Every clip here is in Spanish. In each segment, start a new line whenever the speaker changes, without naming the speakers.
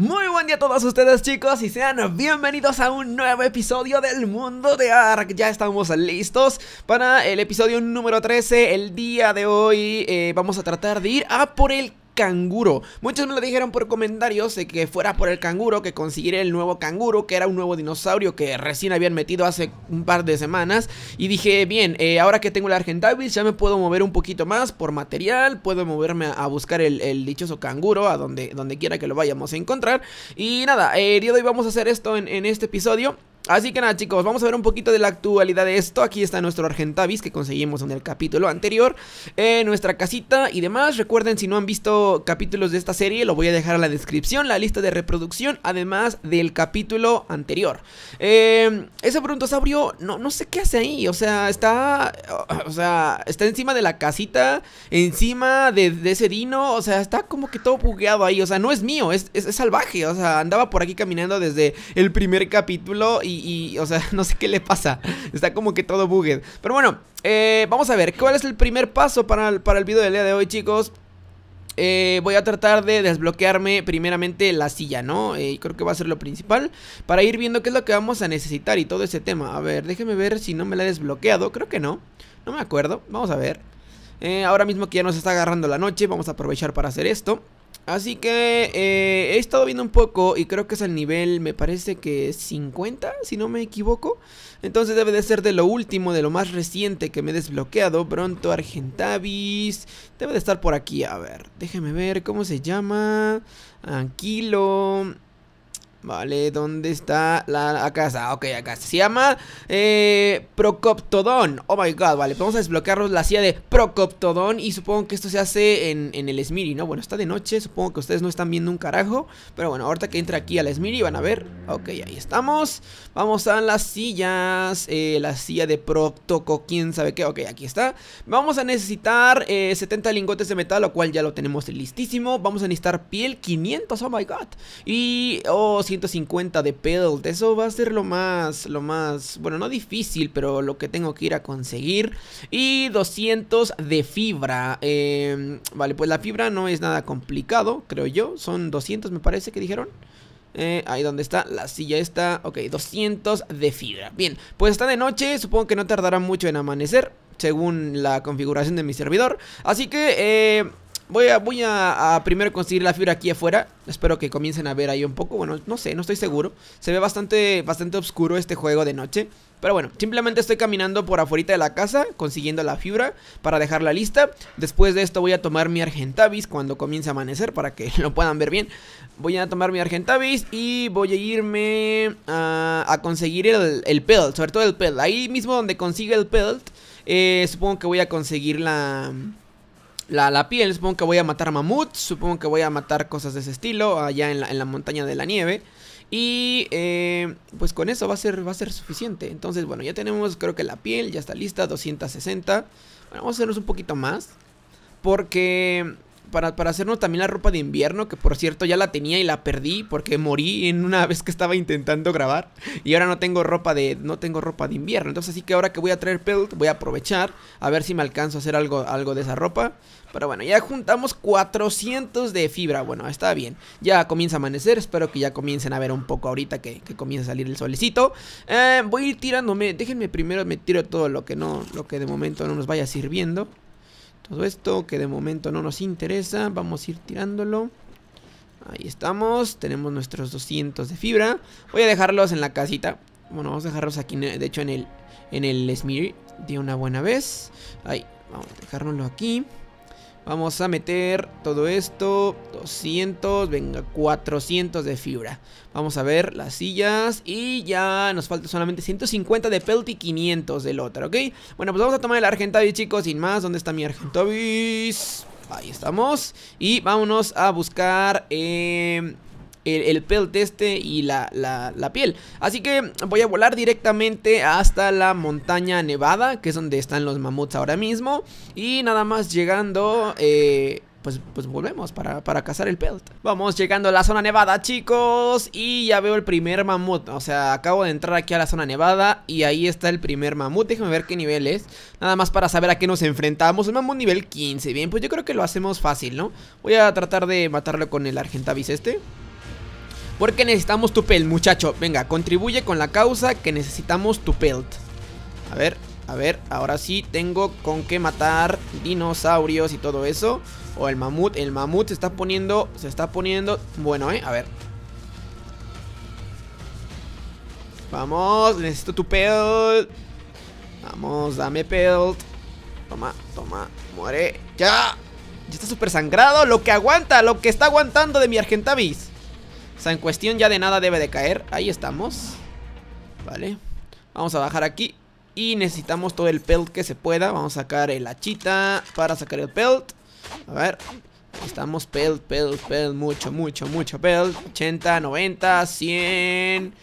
Muy buen día a todos ustedes chicos y sean bienvenidos a un nuevo episodio del mundo de Ark Ya estamos listos para el episodio número 13 El día de hoy eh, vamos a tratar de ir a por el canguro. Muchos me lo dijeron por comentarios de que fuera por el canguro, que conseguiré el nuevo canguro, que era un nuevo dinosaurio que recién habían metido hace un par de semanas. Y dije, bien, eh, ahora que tengo el Argentavis ya me puedo mover un poquito más por material, puedo moverme a, buscar el, dichoso canguro, a donde, donde quiera que lo vayamos a encontrar. Y nada, eh, día de hoy vamos a hacer esto en este episodio. Así que nada chicos, vamos a ver un poquito de la actualidad de esto. Aquí está nuestro Argentavis que conseguimos en el capítulo anterior. Eh, nuestra casita y demás. Recuerden si no han visto capítulos de esta serie, lo voy a dejar a la descripción, la lista de reproducción, además del capítulo anterior. Eh, ese abrió no, no sé qué hace ahí. O sea, está... O sea, está encima de la casita, encima de, ese dino. O sea, está como que todo bugueado ahí. O sea, no es mío, es salvaje. O sea, andaba por aquí caminando desde el primer capítulo y y, o sea, no sé qué le pasa. Está como que todo bugged. Pero bueno, eh, vamos a ver, ¿cuál es el primer paso para el, para video del día de hoy, chicos? Eh, voy a tratar de desbloquearme primeramente la silla, ¿no? Eh, y creo que va a ser lo principal para ir viendo qué es lo que vamos a necesitar y todo ese tema. A ver, déjeme ver si no me la he desbloqueado. Creo que no. No me acuerdo. Vamos a ver. ahora mismo que ya nos está agarrando la noche, vamos a aprovechar para hacer esto. Así que eh, he estado viendo un poco y creo que es el nivel, me parece que 50, si no me equivoco. Entonces debe de ser de lo último, de lo más reciente que me he desbloqueado. pronto Argentavis. Debe de estar por aquí, a ver. Déjeme ver cómo se llama. Anquilo. Vale, ¿dónde está la, la casa? Ok, acá se llama eh, Procoptodon. Oh my god, vale, vamos a desbloquearnos la silla de Procoptodon. Y supongo que esto se hace en, en el Smiri, ¿no? Bueno, está de noche, supongo que ustedes no están viendo un carajo. Pero bueno, ahorita que entra aquí al Smiri van a ver. Ok, ahí estamos. Vamos a las sillas. Eh, la silla de Proctoco, quién sabe qué. Ok, aquí está. Vamos a necesitar 70 eh, lingotes de metal, lo cual ya lo tenemos listísimo. Vamos a necesitar piel 500, oh my god. Y... Oh, 250 de Pelt. Eso va a ser lo más, lo más, bueno, no difícil, pero lo que tengo que ir a conseguir. Y 200 de fibra. Eh, vale, pues la fibra no es nada complicado, creo yo. Son 200, me parece que dijeron. Eh, ahí donde está, la silla está, ok, 200 de fibra. Bien, pues está de noche, supongo que no tardará mucho en amanecer, según la configuración de mi servidor. Así que, eh Voy a, voy a, primero conseguir la fibra aquí afuera. Espero que comiencen a ver ahí un poco. Bueno, no sé, no estoy seguro. Se ve bastante, bastante oscuro este juego de noche. Pero bueno, simplemente estoy caminando por afuera de la casa, consiguiendo la fibra para dejarla lista. Después de esto voy a tomar mi Argentavis cuando comience a amanecer para que lo puedan ver bien. Voy a tomar mi Argentavis y voy a irme a, conseguir el, el, pelt, sobre todo el pelt. Ahí mismo donde consigue el pelt, eh, supongo que voy a conseguir la la, piel. Supongo que voy a matar mamut supongo que voy a matar cosas de ese estilo allá en la, montaña de la nieve. Y eh, pues con eso va a, ser, va a ser suficiente. Entonces, bueno, ya tenemos creo que la piel, ya está lista, 260. Bueno, vamos a hacernos un poquito más. Porque para, para, hacernos también la ropa de invierno, que por cierto ya la tenía y la perdí porque morí en una vez que estaba intentando grabar y ahora no tengo ropa de no tengo ropa de invierno. Entonces así que ahora que voy a traer pelt, voy a aprovechar a ver si me alcanzo a hacer algo algo de esa ropa. Pero bueno, ya juntamos 400 de fibra. Bueno, está bien. Ya comienza a amanecer. Espero que ya comiencen a ver un poco ahorita que, que comienza a salir el solecito. Eh, voy a ir tirándome. Déjenme primero me tiro todo lo que no, lo que de momento no nos vaya sirviendo. Todo esto que de momento no nos interesa. Vamos a ir tirándolo. Ahí estamos. Tenemos nuestros 200 de fibra. Voy a dejarlos en la casita. Bueno, vamos a dejarlos aquí, de hecho, en el, en el de una buena vez. Ahí, vamos a dejárnoslo aquí. Vamos a meter todo esto, 200, venga, 400 de fibra. Vamos a ver las sillas y ya nos falta solamente 150 de felt y 500 del otro, ¿ok? Bueno, pues vamos a tomar el Argentavis, chicos, sin más. ¿Dónde está mi Argentavis? Ahí estamos. Y vámonos a buscar... Eh, el, pelt este y la, piel. Así que voy a volar directamente hasta la montaña nevada, que es donde están los mamuts ahora mismo. Y nada más llegando... Eh, pues, pues, volvemos para, cazar el pelt. Vamos llegando a la zona nevada, chicos. Y ya veo el primer mamut. O sea, acabo de entrar aquí a la zona nevada. Y ahí está el primer mamut. Déjenme ver qué nivel es. Nada más para saber a qué nos enfrentamos. Un mamut nivel 15. Bien, pues yo creo que lo hacemos fácil, ¿no? Voy a tratar de matarlo con el argentavis este. Porque necesitamos tu pelt, muchacho. Venga, contribuye con la causa que necesitamos tu pelt. A ver, a ver, ahora sí tengo con qué matar dinosaurios y todo eso. O el mamut, el mamut se está poniendo, se está poniendo... Bueno, eh, a ver. Vamos, necesito tu pelt. Vamos, dame pelt. Toma, toma, muere. ¡Ya! Ya está súper sangrado. Lo que aguanta, lo que está aguantando de mi Argentavis. O sea, en cuestión ya de nada debe de caer. Ahí estamos. Vale. Vamos a bajar aquí. Y necesitamos todo el pelt que se pueda. Vamos a sacar el hachita para sacar el pelt. A ver. Estamos pelt, pelt, pelt. Mucho, mucho, mucho pelt. 80, 90, 100.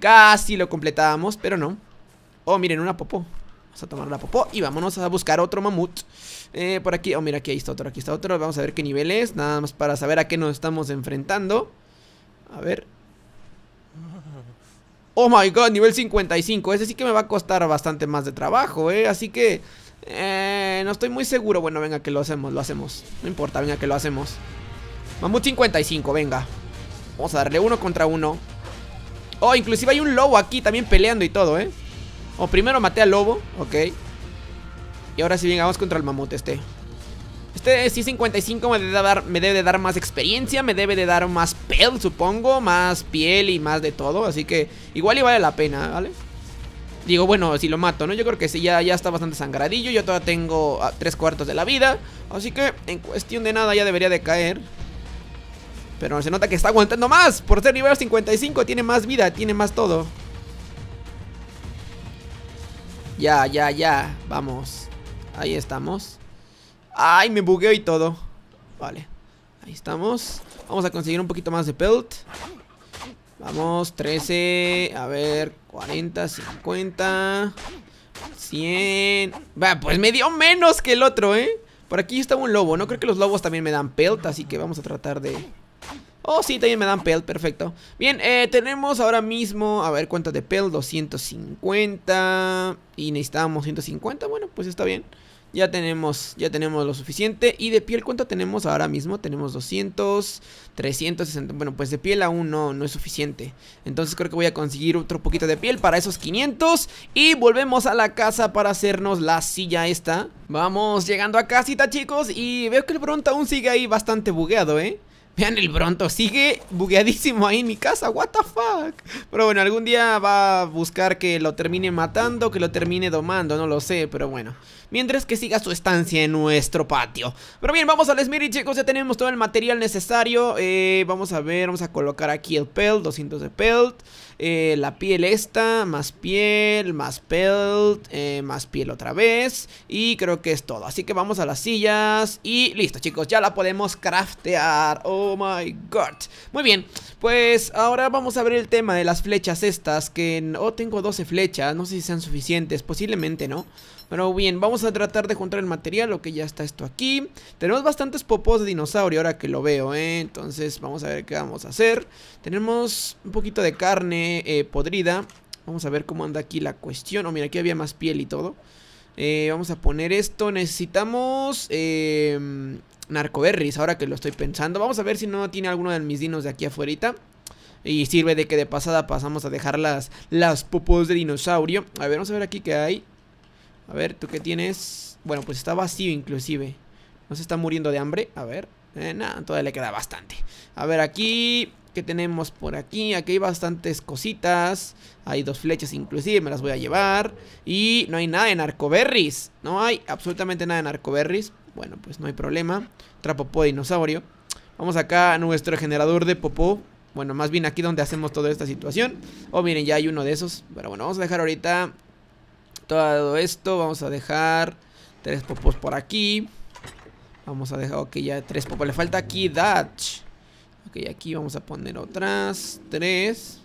Casi lo completábamos, pero no. Oh, miren, una popó. Vamos a tomar la popó y vámonos a buscar otro mamut. Eh, por aquí. Oh, mira, aquí está otro, aquí está otro. Vamos a ver qué nivel es. Nada más para saber a qué nos estamos enfrentando. A ver. Oh my god, nivel 55. Ese sí que me va a costar bastante más de trabajo, ¿eh? Así que... Eh, no estoy muy seguro. Bueno, venga, que lo hacemos, lo hacemos. No importa, venga, que lo hacemos. Mamut 55, venga. Vamos a darle uno contra uno. Oh, inclusive hay un lobo aquí también peleando y todo, ¿eh? O oh, primero maté al lobo, ok. Y ahora sí, venga, vamos contra el mamut este. Si este, 55 me debe, de dar, me debe de dar más experiencia, me debe de dar más pel, supongo, más piel y más de todo. Así que igual y vale la pena, ¿vale? Digo, bueno, si lo mato, ¿no? Yo creo que sí, ya, ya está bastante sangradillo. Yo todavía tengo ah, tres cuartos de la vida. Así que en cuestión de nada ya debería de caer. Pero se nota que está aguantando más. Por ser nivel 55 tiene más vida, tiene más todo. Ya, ya, ya. Vamos. Ahí estamos. Ay, me bugueo y todo. Vale. Ahí estamos. Vamos a conseguir un poquito más de pelt. Vamos, 13. A ver, 40, 50. 100. Va, pues me dio menos que el otro, ¿eh? Por aquí está un lobo. No creo que los lobos también me dan pelt, así que vamos a tratar de... Oh, sí, también me dan pelt, perfecto. Bien, eh, tenemos ahora mismo, a ver cuántas de pelt, 250. Y necesitábamos 150, bueno, pues está bien. Ya tenemos, ya tenemos lo suficiente. Y de piel, ¿cuánto tenemos ahora mismo? Tenemos 200, 360. Bueno, pues de piel aún no, no es suficiente. Entonces creo que voy a conseguir otro poquito de piel para esos 500. Y volvemos a la casa para hacernos la silla esta. Vamos llegando a casita, chicos. Y veo que el Pronto aún sigue ahí bastante bugueado, ¿eh? Vean el Bronto, sigue bugueadísimo ahí en mi casa, what the fuck Pero bueno, algún día va a buscar que lo termine matando, que lo termine domando, no lo sé, pero bueno Mientras que siga su estancia en nuestro patio Pero bien, vamos al smithy chicos, ya tenemos todo el material necesario eh, Vamos a ver, vamos a colocar aquí el pelt, 200 de pelt eh, la piel esta, más piel, más pelt, eh, más piel otra vez y creo que es todo. Así que vamos a las sillas y listo chicos, ya la podemos craftear. Oh my god. Muy bien, pues ahora vamos a ver el tema de las flechas estas que... Oh, tengo 12 flechas, no sé si sean suficientes, posiblemente no. Bueno, bien, vamos a tratar de juntar el material, Lo que ya está esto aquí. Tenemos bastantes popos de dinosaurio ahora que lo veo, ¿eh? Entonces vamos a ver qué vamos a hacer. Tenemos un poquito de carne eh, podrida. Vamos a ver cómo anda aquí la cuestión. Oh, mira, aquí había más piel y todo. Eh, vamos a poner esto. Necesitamos eh, narcoberries, ahora que lo estoy pensando. Vamos a ver si no tiene alguno de mis dinos de aquí afuera. Y sirve de que de pasada pasamos a dejar las, las popos de dinosaurio. A ver, vamos a ver aquí qué hay. A ver, ¿tú qué tienes? Bueno, pues está vacío inclusive. No se está muriendo de hambre. A ver. Eh, nada, todavía le queda bastante. A ver, aquí... ¿Qué tenemos por aquí? Aquí hay bastantes cositas. Hay dos flechas inclusive, me las voy a llevar. Y no hay nada en narcoberries. No hay absolutamente nada en narcoberries. Bueno, pues no hay problema. popó de dinosaurio. Vamos acá a nuestro generador de popó. Bueno, más bien aquí donde hacemos toda esta situación. Oh, miren, ya hay uno de esos. Pero bueno, vamos a dejar ahorita todo esto. Vamos a dejar tres popos por aquí. Vamos a dejar, ok, ya tres popos. Le falta aquí Dutch. Ok, aquí vamos a poner otras tres.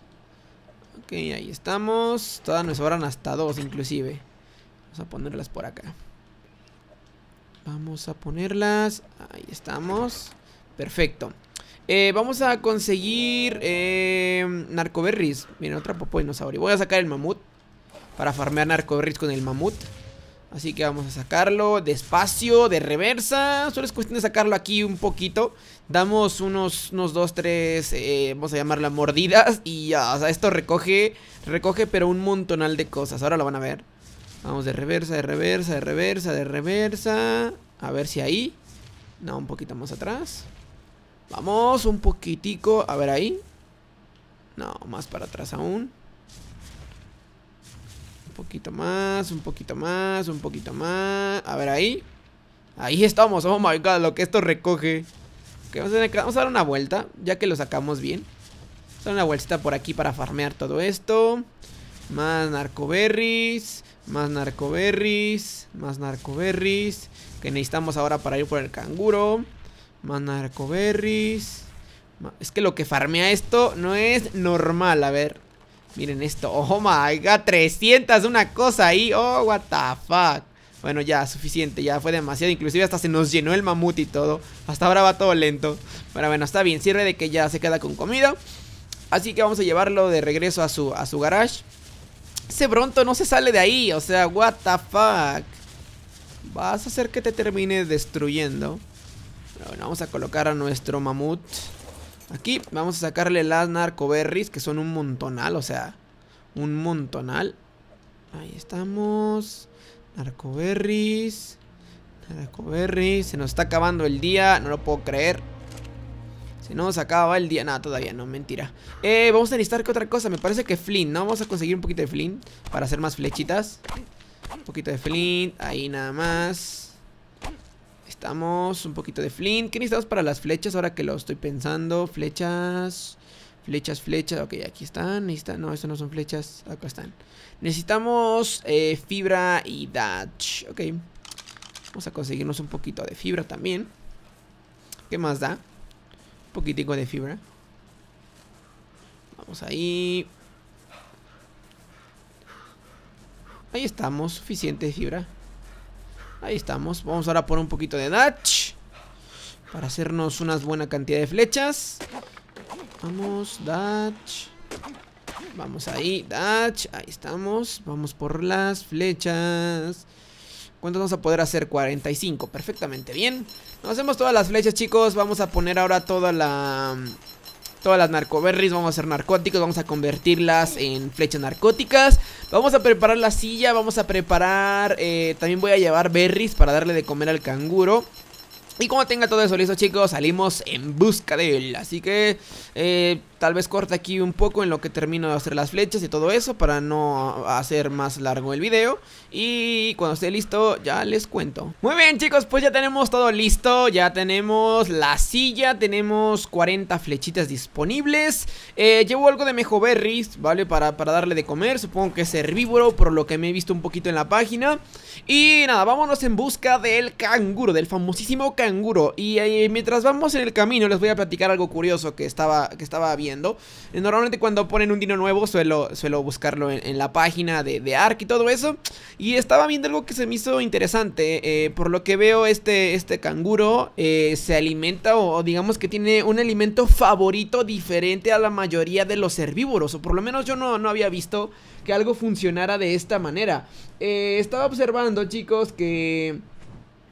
Ok, ahí estamos. Todas nos sobran hasta dos inclusive. Vamos a ponerlas por acá. Vamos a ponerlas. Ahí estamos. Perfecto. Eh, vamos a conseguir eh, narcoberries. Miren, otra popo dinosaurio. Voy a sacar el mamut para farmear narcoberries con el mamut. Así que vamos a sacarlo despacio, de reversa. Solo es cuestión de sacarlo aquí un poquito. Damos unos, unos dos, tres, eh, vamos a llamarla mordidas. Y ya, o sea, esto recoge, recoge pero un montonal de cosas. Ahora lo van a ver. Vamos de reversa, de reversa, de reversa, de reversa. A ver si ahí. No, un poquito más atrás. Vamos, un poquitico. A ver ahí. No, más para atrás aún. Un poquito más, un poquito más, un poquito más. A ver, ahí. Ahí estamos. Oh my god, lo que esto recoge. vamos, a, dar una vuelta, ya que lo sacamos bien. Vamos a dar una vueltita por aquí para farmear todo esto. Más narcoberries. Más narcoberries. Más narcoberries. Que necesitamos ahora para ir por el canguro. Más narcoberries. Es que lo que farmea esto no es normal, a ver. Miren esto, oh my god, 300, una cosa ahí, oh what the fuck Bueno ya, suficiente, ya fue demasiado, inclusive hasta se nos llenó el mamut y todo Hasta ahora va todo lento Pero bueno, está bien, sirve de que ya se queda con comida Así que vamos a llevarlo de regreso a su, a su garage Ese Bronto no se sale de ahí, o sea, what the fuck Vas a hacer que te termine destruyendo bueno, vamos a colocar a nuestro mamut Aquí vamos a sacarle las narcoberries, que son un montonal, o sea, un montonal. Ahí estamos. Narcoberries. Narcoberries. Se nos está acabando el día, no lo puedo creer. Se nos acaba el día. Nada, todavía no, mentira. Eh, vamos a necesitar que otra cosa. Me parece que flint, ¿no? Vamos a conseguir un poquito de flint para hacer más flechitas. Un poquito de Flint, ahí nada más Necesitamos un poquito de flint. ¿Qué necesitamos para las flechas? Ahora que lo estoy pensando. Flechas. Flechas, flechas. Ok, aquí están. No, eso no son flechas. Acá están. Necesitamos eh, fibra y Dutch. Ok. Vamos a conseguirnos un poquito de fibra también. ¿Qué más da? Un poquitico de fibra. Vamos ahí. Ahí estamos. Suficiente fibra. Ahí estamos. Vamos ahora por un poquito de dash. Para hacernos una buena cantidad de flechas. Vamos, dash. Vamos ahí, dash. Ahí estamos. Vamos por las flechas. ¿Cuántas vamos a poder hacer? 45. Perfectamente bien. Nos hacemos todas las flechas, chicos. Vamos a poner ahora toda la todas las narcoberries, vamos a hacer narcóticos, vamos a convertirlas en flechas narcóticas. Vamos a preparar la silla, vamos a preparar... Eh, también voy a llevar berries para darle de comer al canguro. Y cuando tenga todo eso listo chicos, salimos en busca de él Así que eh, tal vez corte aquí un poco en lo que termino de hacer las flechas y todo eso Para no hacer más largo el video Y cuando esté listo ya les cuento Muy bien chicos, pues ya tenemos todo listo Ya tenemos la silla, tenemos 40 flechitas disponibles eh, Llevo algo de mejoberries, ¿vale? Para, para darle de comer, supongo que es herbívoro por lo que me he visto un poquito en la página Y nada, vámonos en busca del canguro, del famosísimo canguro canguro. Y eh, mientras vamos en el camino, les voy a platicar algo curioso que estaba, que estaba viendo. Eh, normalmente cuando ponen un dino nuevo, suelo, suelo buscarlo en, la página de, Ark y todo eso. Y estaba viendo algo que se me hizo interesante. Eh, por lo que veo, este, este canguro se alimenta o, digamos que tiene un alimento favorito diferente a la mayoría de los herbívoros. O por lo menos yo no, no había visto que algo funcionara de esta manera. estaba observando, chicos, que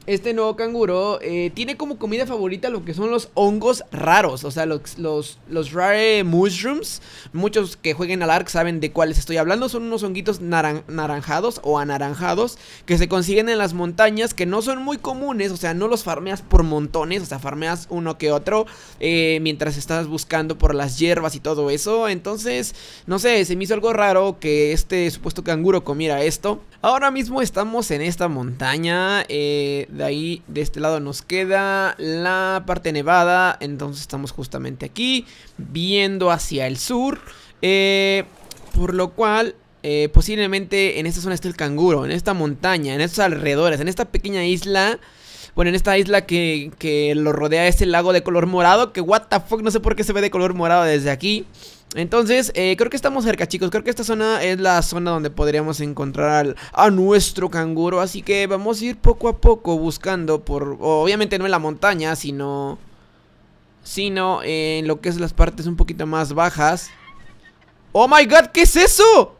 este nuevo canguro eh, tiene como comida favorita lo que son los hongos raros, o sea, los, los, los, rare mushrooms. Muchos que jueguen al ARC saben de cuáles estoy hablando. Son unos honguitos naranjados o anaranjados que se consiguen en las montañas, que no son muy comunes, o sea, no los farmeas por montones, o sea, farmeas uno que otro eh, mientras estás buscando por las hierbas y todo eso. Entonces, no sé, se me hizo algo raro que este supuesto canguro comiera esto. Ahora mismo estamos en esta montaña. Eh, de ahí, de este lado nos queda la parte nevada. Entonces estamos justamente aquí, viendo hacia el sur. Eh, por lo cual, eh, posiblemente en esta zona esté el canguro, en esta montaña, en estos alrededores, en esta pequeña isla. Bueno, en esta isla que, que lo rodea ese lago de color morado, que what the fuck, no sé por qué se ve de color morado desde aquí. Entonces, eh, creo que estamos cerca, chicos. Creo que esta zona es la zona donde podríamos encontrar a nuestro canguro. Así que vamos a ir poco a poco buscando por... Obviamente no en la montaña, sino... Sino en lo que es las partes un poquito más bajas. ¡Oh, my God! ¿Qué es eso?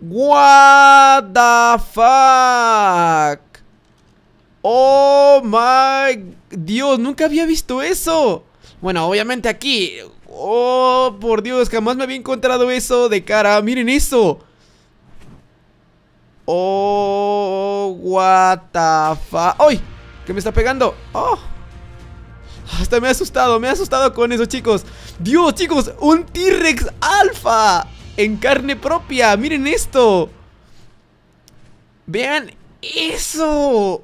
What Oh my Dios, nunca había visto eso. Bueno, obviamente aquí... Oh, por Dios, jamás me había encontrado eso de cara. Miren eso. Oh, what the ¡Ay! ¿Qué me está pegando? ¡Oh! Hasta me ha asustado, me ha asustado con eso, chicos. Dios, chicos, un T-Rex alfa en carne propia. Miren esto. Vean eso.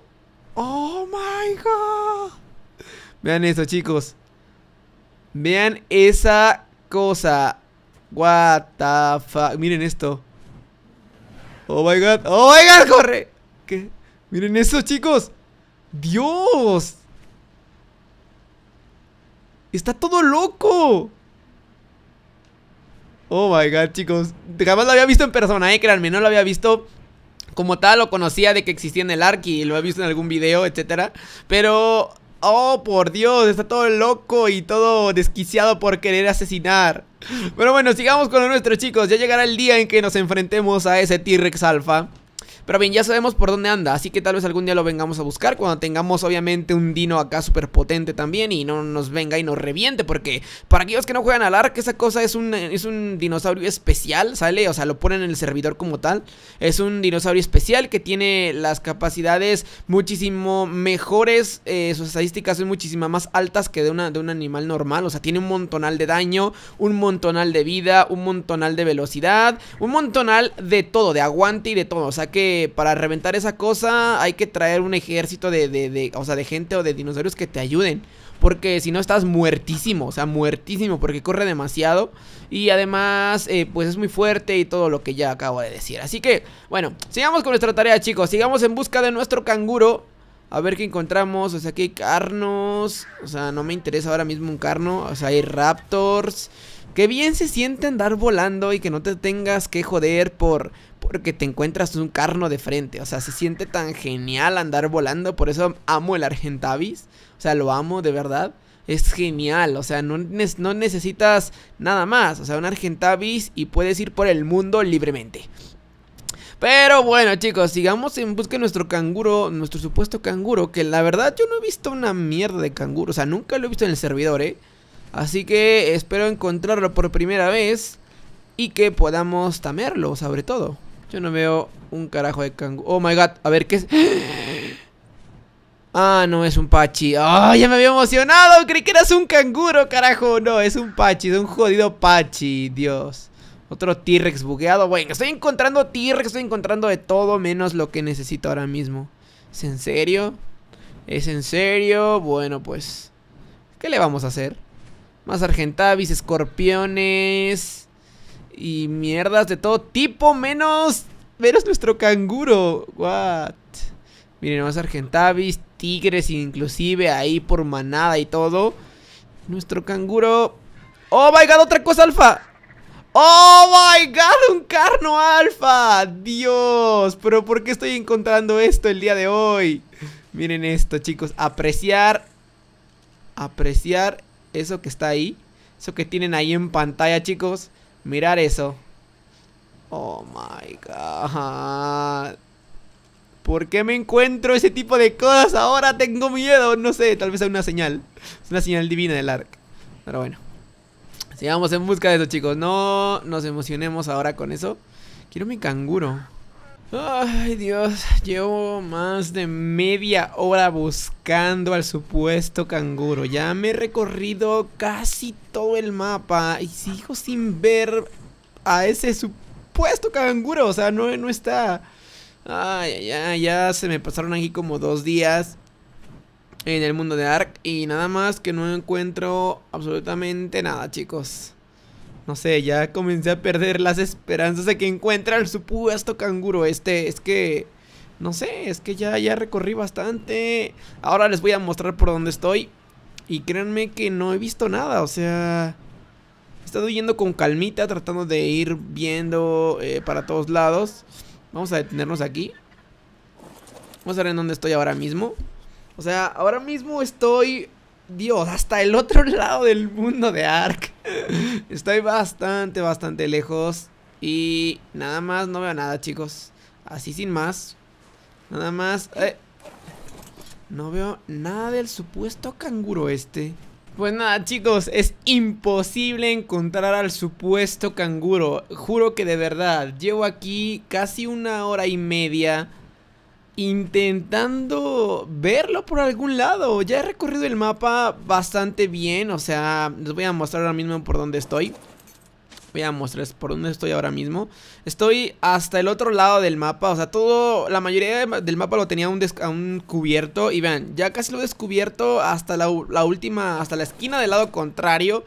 Oh my god. Vean eso, chicos. Vean esa cosa. What the Miren esto. Oh my god. Oh my god, corre. Miren eso, chicos. Dios. Está todo loco. Oh my god, chicos. Jamás lo había visto en persona, eh, créanme. No lo había visto como tal, lo conocía de que existía en el Ark y lo había visto en algún video, etcétera. Pero Oh, por Dios, está todo loco y todo desquiciado por querer asesinar. Pero bueno, sigamos con lo nuestro, chicos. Ya llegará el día en que nos enfrentemos a ese T-Rex alfa. Pero bien, ya sabemos por dónde anda, así que tal vez algún día lo vengamos a buscar cuando tengamos obviamente un dino acá súper potente también y no nos venga y nos reviente, porque para aquellos que no juegan al ARK, esa cosa es un, es un dinosaurio especial, ¿sale? O sea, lo ponen en el servidor como tal. Es un dinosaurio especial que tiene las capacidades muchísimo mejores, eh, sus estadísticas son muchísimo más altas que de, una, de un animal normal, o sea, tiene un montonal de daño, un montonal de vida, un montonal de velocidad, un montonal de todo, de aguante y de todo, o sea que para reventar esa cosa hay que traer un ejército de, de, de, o sea, de gente o de dinosaurios que te ayuden. Porque si no estás muertísimo, o sea, muertísimo, porque corre demasiado. Y además, eh, pues es muy fuerte y todo lo que ya acabo de decir. Así que, bueno, sigamos con nuestra tarea, chicos. Sigamos en busca de nuestro canguro. A ver qué encontramos. O sea, aquí hay carnos. O sea, no me interesa ahora mismo un carno. O sea, hay raptors. Que bien se sienten andar volando y que no te tengas que joder por, porque te encuentras un carno de frente. O sea, se siente tan genial andar volando. Por eso amo el Argentavis. O sea, lo amo de verdad. Es genial. O sea, no, necesitas nada más. O sea, un Argentavis y puedes ir por el mundo libremente. Pero bueno, chicos, sigamos en busca de nuestro canguro, nuestro supuesto canguro, que la verdad yo no he visto una mierda de canguro, o sea, nunca lo he visto en el servidor, ¿eh? Así que espero encontrarlo por primera vez y que podamos Tamerlo, sobre todo. Yo no veo un carajo de canguro. Oh my god, a ver, ¿qué es? Ah, no, es un pachi. ¡Ah, ya me había emocionado! Creí que eras un canguro, carajo. No, es un pachi, es un jodido pachi, Dios. Otro T-Rex bugueado. Bueno, estoy encontrando T-Rex, estoy encontrando de todo menos lo que necesito ahora mismo. ¿Es en serio? ¿Es en serio? Bueno, pues... ¿Qué le vamos a hacer? Más argentavis, escorpiones y mierdas de todo tipo, menos, menos nuestro canguro. What? Miren, más argentavis, tigres, inclusive ahí por manada y todo. Nuestro canguro... ¡Oh, my God! ¡Otra cosa alfa! ¡Oh, my God! ¡Un carno alfa! ¡Dios! ¿Pero por qué estoy encontrando esto el día de hoy? Miren esto, chicos. Apreciar... Apreciar eso que está ahí. Eso que tienen ahí en pantalla, chicos. Mirar eso. Oh my god. ¿Por qué me encuentro ese tipo de cosas ahora? Tengo miedo. No sé, tal vez sea una señal. Es una señal divina del arc. Pero bueno. Sigamos en busca de eso, chicos. No nos emocionemos ahora con eso. Quiero mi canguro. Ay Dios, llevo más de media hora buscando al supuesto canguro. Ya me he recorrido casi todo el mapa y sigo sin ver a ese supuesto canguro. O sea, no, no está... Ay, ya, ya se me pasaron aquí como dos días en el mundo de Ark y nada más que no encuentro absolutamente nada, chicos. No sé, ya comencé a perder las esperanzas de que encuentre al supuesto canguro este. Es que... No sé, es que ya, ya recorrí bastante. Ahora les voy a mostrar por dónde estoy. Y créanme que no he visto nada, o sea... He estado yendo con calmita, tratando de ir viendo eh, para todos lados. Vamos a detenernos aquí. Vamos a ver en dónde estoy ahora mismo. O sea, ahora mismo estoy Dios, hasta el otro lado del mundo de Ark. Estoy bastante, bastante lejos. Y nada más, no veo nada, chicos. Así sin más. Nada más. Eh, no veo nada del supuesto canguro este. Pues nada chicos, es imposible encontrar al supuesto canguro. Juro que de verdad, llevo aquí casi una hora y media intentando verlo por algún lado. Ya he recorrido el mapa bastante bien, o sea, les voy a mostrar ahora mismo por dónde estoy. Voy a mostrarles por dónde estoy ahora mismo. Estoy hasta el otro lado del mapa. O sea, todo. La mayoría del mapa lo tenía un cubierto. Y vean, ya casi lo he descubierto hasta la, la última. Hasta la esquina del lado contrario.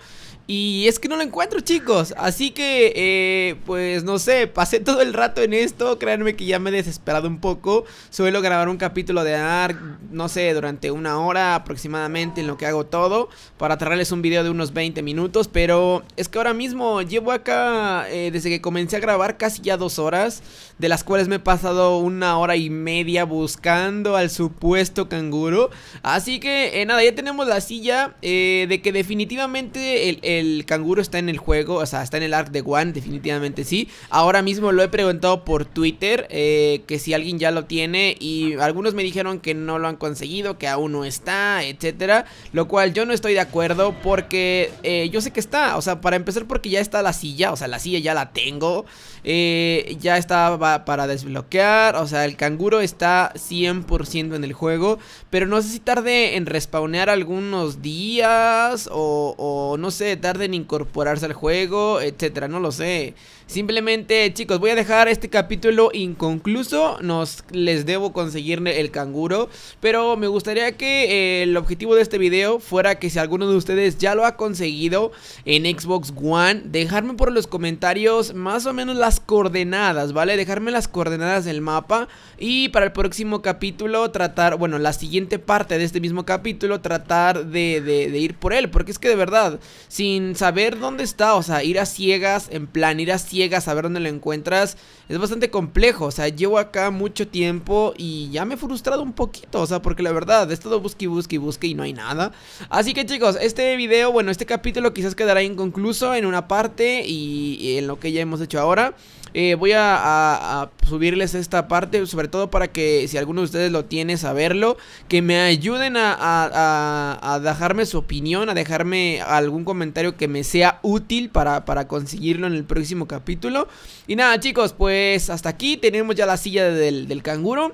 Y es que no lo encuentro, chicos. Así que, eh, pues no sé, pasé todo el rato en esto. Créanme que ya me he desesperado un poco. Suelo grabar un capítulo de ARK, no sé, durante una hora aproximadamente en lo que hago todo. Para traerles un video de unos 20 minutos. Pero es que ahora mismo llevo acá, eh, desde que comencé a grabar, casi ya dos horas de las cuales me he pasado una hora y media buscando al supuesto canguro. Así que eh, nada, ya tenemos la silla eh, de que definitivamente el, canguro está en el juego, o sea, está en el arc de One, definitivamente sí. Ahora mismo lo he preguntado por Twitter, eh, que si alguien ya lo tiene y algunos me dijeron que no lo han conseguido, que aún no está, etcétera. Lo cual yo no estoy de acuerdo porque yo sé que está, o sea, para empezar porque ya está la silla, o sea, la silla ya la tengo, ya estaba para, desbloquear. O sea, el canguro está 100% en el juego. Pero no sé si tarde en respawnear algunos días. O, o no sé, tarde en incorporarse al juego, etcétera. No lo sé. Simplemente, chicos, voy a dejar este capítulo inconcluso. Nos les debo conseguirle el canguro. Pero me gustaría que eh, el objetivo de este video fuera que si alguno de ustedes ya lo ha conseguido en Xbox One, dejarme por los comentarios más o menos las coordenadas, ¿vale? Dejarme las coordenadas del mapa. Y para el próximo capítulo, tratar, bueno, la siguiente parte de este mismo capítulo, tratar de, de ir por él. Porque es que de verdad, sin saber dónde está, o sea, ir a ciegas, en plan, ir a ciegas llegas, a ver dónde lo encuentras, es bastante complejo. O sea, llevo acá mucho tiempo y ya me he frustrado un poquito. O sea, porque la verdad, es todo busque y busque y busque y no hay nada. Así que chicos, este video, bueno, este capítulo quizás quedará inconcluso en una parte y en lo que ya hemos hecho ahora. Eh, voy a, subirles esta parte, sobre todo para que si alguno de ustedes lo tiene, saberlo. Que me ayuden a, dejarme su opinión, a dejarme algún comentario que me sea útil para, para conseguirlo en el próximo capítulo. Y nada, chicos, pues hasta aquí tenemos ya la silla del, del canguro.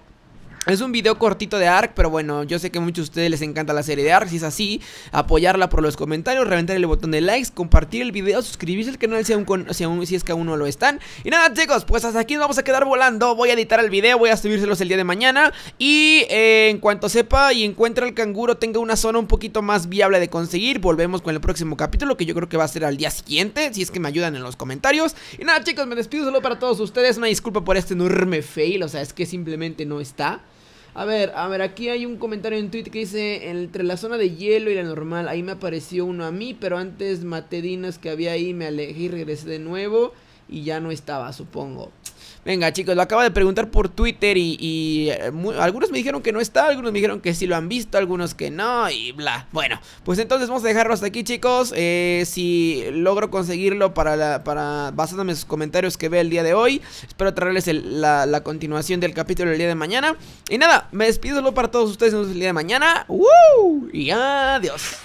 Es un video cortito de Arc, pero bueno, yo sé que a muchos de ustedes les encanta la serie de Arc, Si es así, apoyarla por los comentarios, reventar el botón de likes, compartir el video, suscribirse al canal si, aún es que aún no lo están. Y nada, chicos, pues hasta aquí nos vamos a quedar volando. Voy a editar el video, voy a subírselos el día de mañana. Y eh, en cuanto sepa y encuentre el canguro, tenga una zona un poquito más viable de conseguir. Volvemos con el próximo capítulo, que yo creo que va a ser al día siguiente, si es que me ayudan en los comentarios. Y nada, chicos, me despido solo para todos ustedes. Una disculpa por este enorme fail, o sea, es que simplemente no está. A ver, a ver, aquí hay un comentario en Twitter que dice, entre la zona de hielo y la normal, ahí me apareció uno a mí, pero antes maté dinos que había ahí, me alejé y regresé de nuevo y ya no estaba, supongo. Venga, chicos, lo acaba de preguntar por Twitter y, eh, algunos me dijeron que no está, algunos me dijeron que sí lo han visto, algunos que no y bla. Bueno, pues entonces vamos a dejarlo hasta aquí, chicos. Eh, si logro conseguirlo para, para basándome en sus comentarios que ve el día de hoy, espero traerles la, continuación del capítulo el día de mañana. Y nada, me despido para todos ustedes el día de mañana. ¡Woo! Y adiós.